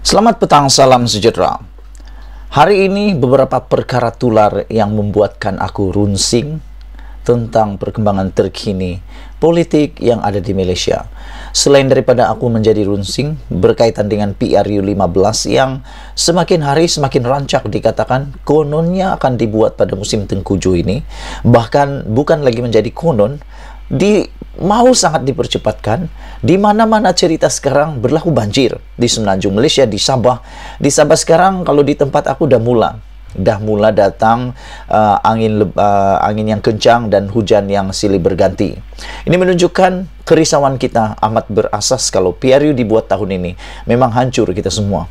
Selamat petang, salam sejahtera. Hari ini beberapa perkara tular yang membuatkan aku runsing tentang perkembangan terkini politik yang ada di Malaysia. Selain daripada aku menjadi runsing berkaitan dengan PRU 15 yang semakin hari semakin rancak dikatakan kononnya akan dibuat pada musim tengkuju ini, bahkan bukan lagi menjadi konon, di mau sangat dipercepatkan. Di mana-mana cerita sekarang berlaku banjir. Di Semenanjung Malaysia, di Sabah. Di Sabah sekarang kalau di tempat aku udah mula. Dah mula datang uh, angin uh, angin yang kencang dan hujan yang silih berganti. Ini menunjukkan kerisauan kita amat berasas kalau PRU dibuat tahun ini. Memang hancur kita semua.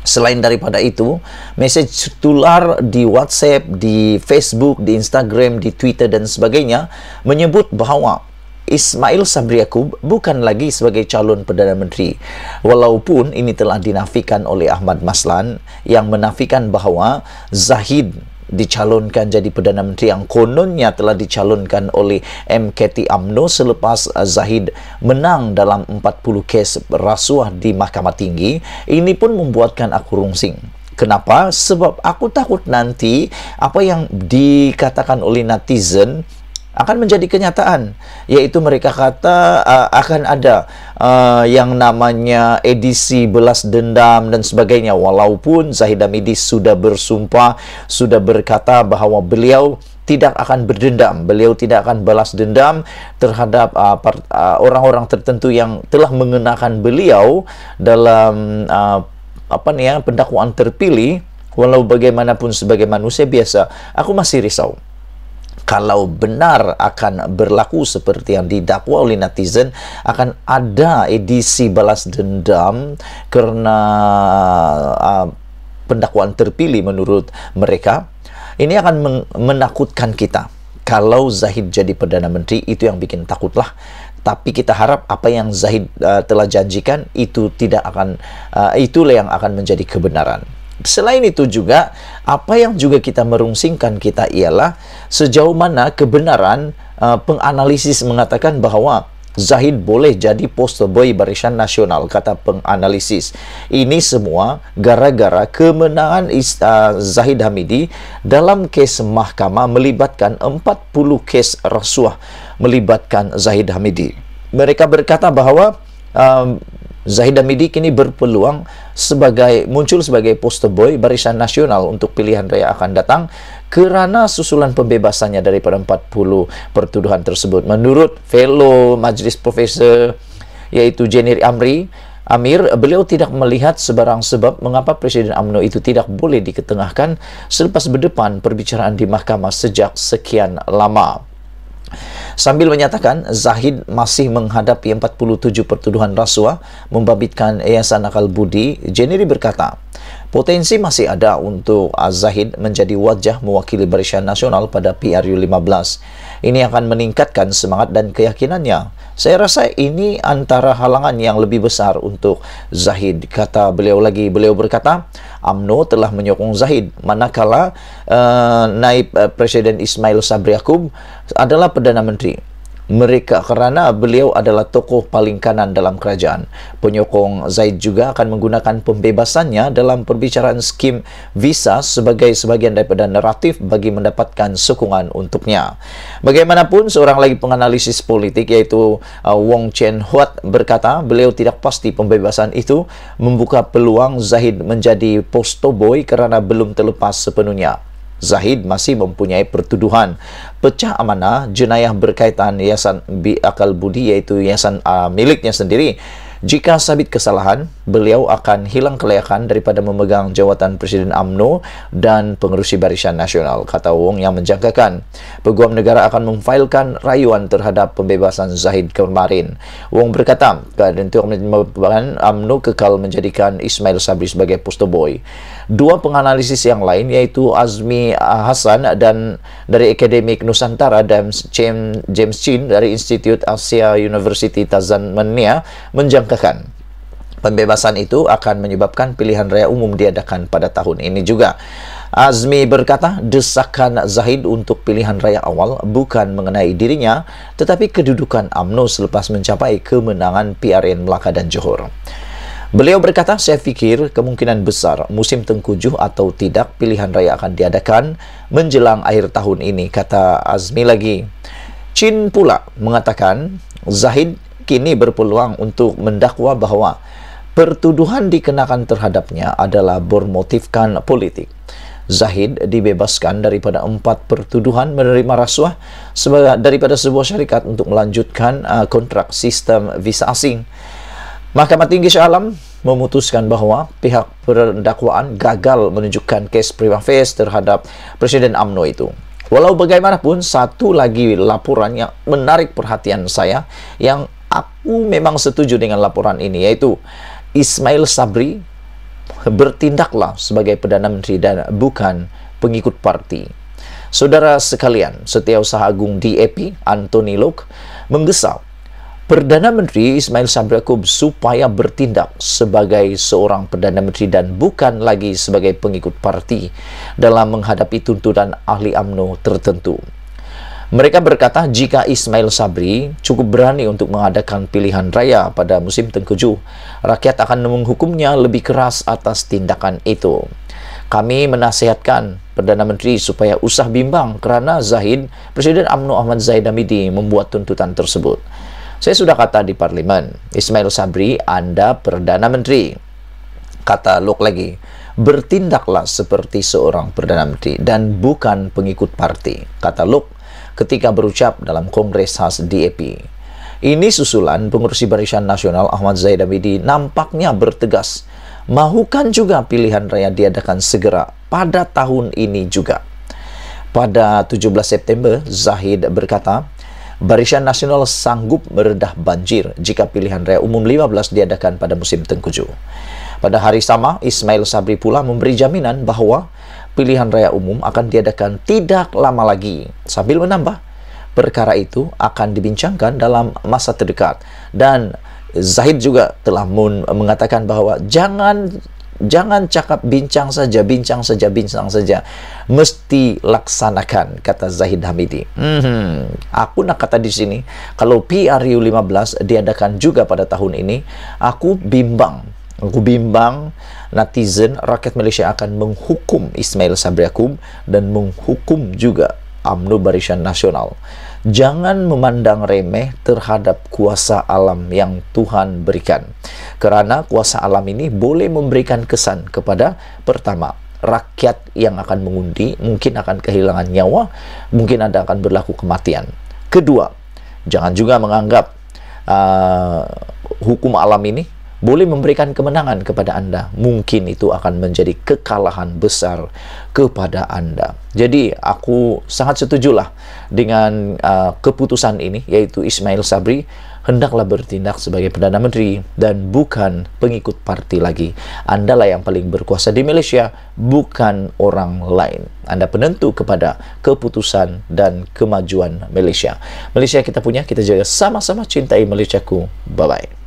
Selain daripada itu, message tular di WhatsApp, di Facebook, di Instagram, di Twitter dan sebagainya menyebut bahawa Ismail Sabri Yaakob bukan lagi sebagai calon Perdana Menteri. Walaupun ini telah dinafikan oleh Ahmad Maslan yang menafikan bahawa Zahid dicalonkan jadi Perdana Menteri yang kononnya telah dicalonkan oleh MKT AMNO selepas uh, Zahid menang dalam 40 kes rasuah di Mahkamah Tinggi ini pun membuatkan aku rungsing kenapa sebab aku takut nanti apa yang dikatakan oleh netizen akan menjadi kenyataan yaitu mereka kata uh, akan ada uh, yang namanya edisi belas dendam dan sebagainya walaupun Zahid Hamidi sudah bersumpah sudah berkata bahwa beliau tidak akan berdendam beliau tidak akan balas dendam terhadap uh, uh, orang-orang uh, uh, tertentu yang telah mengenakan beliau dalam uh, apa nih ya pendakwaan terpilih walau bagaimanapun sebagai manusia biasa aku masih risau kalau benar akan berlaku seperti yang didakwa oleh netizen akan ada edisi balas dendam karena uh, pendakwaan terpilih menurut mereka ini akan menakutkan kita kalau Zahid jadi perdana menteri itu yang bikin takutlah tapi kita harap apa yang Zahid uh, telah janjikan itu tidak akan uh, itulah yang akan menjadi kebenaran selain itu juga apa yang juga kita merungsingkan kita ialah sejauh mana kebenaran uh, penganalisis mengatakan bahawa Zahid boleh jadi poster boy barisan nasional kata penganalisis ini semua gara-gara kemenangan Ista uh, Zahid Hamidi dalam kes mahkamah melibatkan 40 kes rasuah melibatkan Zahid Hamidi mereka berkata bahawa um, Zahidah Midi ini berpeluang sebagai muncul sebagai poster boy barisan nasional untuk pilihan raya akan datang kerana susulan pembebasannya daripada 40 pertuduhan tersebut. Menurut fellow majlis profesor yaitu Jenir Amri, Amir, beliau tidak melihat sebarang sebab mengapa Presiden UMNO itu tidak boleh diketengahkan selepas berdepan perbicaraan di mahkamah sejak sekian lama. Sambil menyatakan Zahid masih menghadapi 47 pertuduhan rasuah membabitkan Yayasan Akal Budi, Jeniri berkata, Potensi masih ada untuk Zahid menjadi wajah mewakili Barisan Nasional pada PRU 15. ini akan meningkatkan semangat dan keyakinannya. Saya rasa ini antara halangan yang lebih besar untuk Zahid. Kata beliau lagi, beliau berkata, UMNO telah menyokong Zahid. Manakala uh, naib uh, Presiden Ismail Sabri Yaakob adalah Perdana Menteri mereka kerana beliau adalah tokoh paling kanan dalam kerajaan. Penyokong Zaid juga akan menggunakan pembebasannya dalam perbicaraan skim visa sebagai sebahagian daripada naratif bagi mendapatkan sokongan untuknya. Bagaimanapun, seorang lagi penganalisis politik iaitu uh, Wong Chen Huat berkata beliau tidak pasti pembebasan itu membuka peluang Zaid menjadi boy kerana belum terlepas sepenuhnya. Zahid masih mempunyai pertuduhan. Pecah amanah jenayah berkaitan yayasan akal budi yaitu yayasan uh, miliknya sendiri. Jika sabit kesalahan, beliau akan hilang kelayakan daripada memegang jawatan Presiden AMNO dan pengerusi Barisan Nasional, kata Wong yang menjangkakan. Peguam negara akan memfailkan rayuan terhadap pembebasan Zahid kemarin. Wong berkata, kedentuan pembebasan AMNO kekal menjadikan Ismail Sabri sebagai post boy. Dua penganalisis yang lain yaitu Azmi Hasan dan dari Akademik Nusantara dan James Chin dari Institute Asia University Tanzania menjangkakan Pembebasan itu akan menyebabkan pilihan raya umum diadakan pada tahun ini juga. Azmi berkata, desakan Zahid untuk pilihan raya awal bukan mengenai dirinya, tetapi kedudukan AMNO selepas mencapai kemenangan PRN Melaka dan Johor. Beliau berkata, saya pikir kemungkinan besar musim tengkujuh atau tidak pilihan raya akan diadakan menjelang akhir tahun ini, kata Azmi lagi. Chin pula mengatakan, Zahid kini berpeluang untuk mendakwa bahwa Pertuduhan dikenakan terhadapnya adalah bermotifkan politik. Zahid dibebaskan daripada empat pertuduhan menerima rasuah sebagai daripada sebuah syarikat untuk melanjutkan uh, kontrak sistem visa asing. Mahkamah Tinggi Shah Alam memutuskan bahwa pihak pendakwaan gagal menunjukkan kes prima facie terhadap Presiden AMNO itu. Walau bagaimanapun, satu lagi laporan yang menarik perhatian saya yang aku memang setuju dengan laporan ini yaitu Ismail Sabri bertindaklah sebagai Perdana Menteri dan bukan pengikut parti. Saudara sekalian, Setiausaha Agung DAP, Anthony Lok, menggesa Perdana Menteri Ismail Sabri Yaakob supaya bertindak sebagai seorang Perdana Menteri dan bukan lagi sebagai pengikut parti dalam menghadapi tuntutan ahli UMNO tertentu. Mereka berkata jika Ismail Sabri cukup berani untuk mengadakan pilihan raya pada musim tengkujuh, rakyat akan menghukumnya lebih keras atas tindakan itu. Kami menasihatkan Perdana Menteri supaya usah bimbang kerana Zahid, Presiden UMNO Ahmad Zahid Hamidi membuat tuntutan tersebut. Saya sudah kata di parlimen, Ismail Sabri, Anda Perdana Menteri. Kata Luke lagi, bertindaklah seperti seorang Perdana Menteri dan bukan pengikut parti. Kata Luke, ketika berucap dalam Kongres Khas DAP. Ini susulan pengurus Barisan Nasional Ahmad Zaid Abidi nampaknya bertegas mahukan juga pilihan raya diadakan segera pada tahun ini juga. Pada 17 September, Zahid berkata, Barisan Nasional sanggup meredah banjir jika pilihan raya umum 15 diadakan pada musim tengkujuh. Pada hari sama, Ismail Sabri pula memberi jaminan bahwa pilihan raya umum akan diadakan tidak lama lagi. Sambil menambah, perkara itu akan dibincangkan dalam masa terdekat. Dan Zahid juga telah mengatakan bahwa jangan jangan cakap bincang saja, bincang saja, bincang saja. Mesti laksanakan, kata Zahid Hamidi. Hmm, aku nak kata di sini, kalau PRU 15 diadakan juga pada tahun ini, aku bimbang Aku bimbang netizen rakyat Malaysia akan menghukum Ismail Sabri Akum dan menghukum juga UMNO Barisan Nasional. Jangan memandang remeh terhadap kuasa alam yang Tuhan berikan. Kerana kuasa alam ini boleh memberikan kesan kepada pertama, rakyat yang akan mengundi mungkin akan kehilangan nyawa, mungkin ada akan berlaku kematian. Kedua, jangan juga menganggap uh, hukum alam ini boleh memberikan kemenangan kepada Anda, mungkin itu akan menjadi kekalahan besar kepada Anda. Jadi, aku sangat setujulah dengan uh, keputusan ini, yaitu Ismail Sabri hendaklah bertindak sebagai Perdana Menteri dan bukan pengikut parti lagi. Andalah yang paling berkuasa di Malaysia, bukan orang lain. Anda penentu kepada keputusan dan kemajuan Malaysia. Malaysia kita punya, kita jaga sama-sama cintai Malaysiaku. Bye-bye.